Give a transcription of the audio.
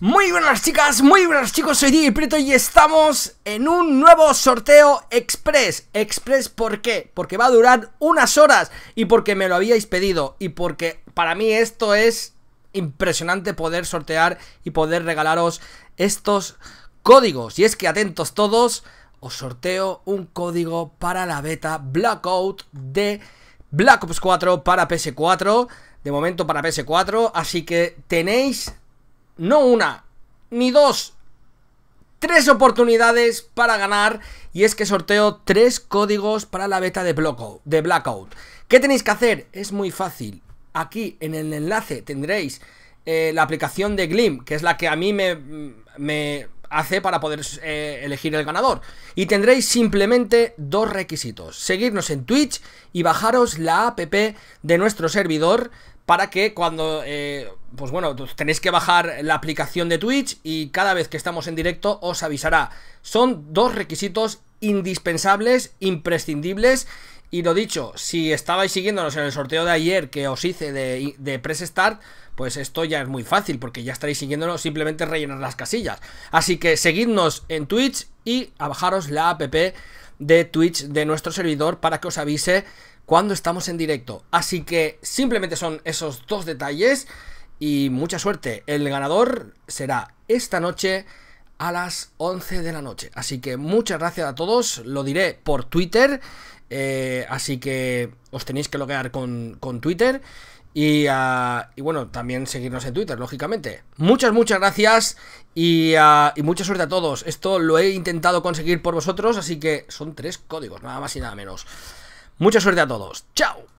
Muy buenas chicas, muy buenas chicos, soy DJ Prieto y estamos en un nuevo sorteo express. ¿Express por qué? Porque va a durar unas horas y porque me lo habíais pedido y porque para mí esto es impresionante poder sortear y poder regalaros estos códigos. Y es que atentos todos, os sorteo un código para la beta Blackout de Black Ops 4 para PS4, de momento para PS4, así que tenéis no una, ni dos, tres oportunidades para ganar y es que sorteo tres códigos para la beta de Blackout. ¿Qué tenéis que hacer? Es muy fácil. Aquí en el enlace tendréis eh, la aplicación de Glim, que es la que a mí me hace para poder eh, elegir el ganador. Y tendréis simplemente dos requisitos. Seguirnos en Twitch y bajaros la app de nuestro servidor para que cuando, eh, pues bueno, tenéis que bajar la aplicación de Twitch y cada vez que estamos en directo os avisará. Son dos requisitos indispensables, imprescindibles y lo dicho, si estabais siguiéndonos en el sorteo de ayer que os hice de, de Press Start, pues esto ya es muy fácil porque ya estaréis siguiéndonos, simplemente rellenar las casillas. Así que seguidnos en Twitch y a bajaros la app de Twitch de nuestro servidor para que os avise cuando estamos en directo. Así que simplemente son esos dos detalles y mucha suerte. El ganador será esta noche a las 11 de la noche. Así que muchas gracias a todos, lo diré por Twitter, eh, así que os tenéis que loguear con, Twitter. Ah, y, bueno, también seguirnos en Twitter, lógicamente. Muchas, muchas gracias ah, y, mucha suerte a todos. Esto lo he intentado conseguir por vosotros, así que son tres códigos, nada más y nada menos. Mucha suerte a todos. Chao.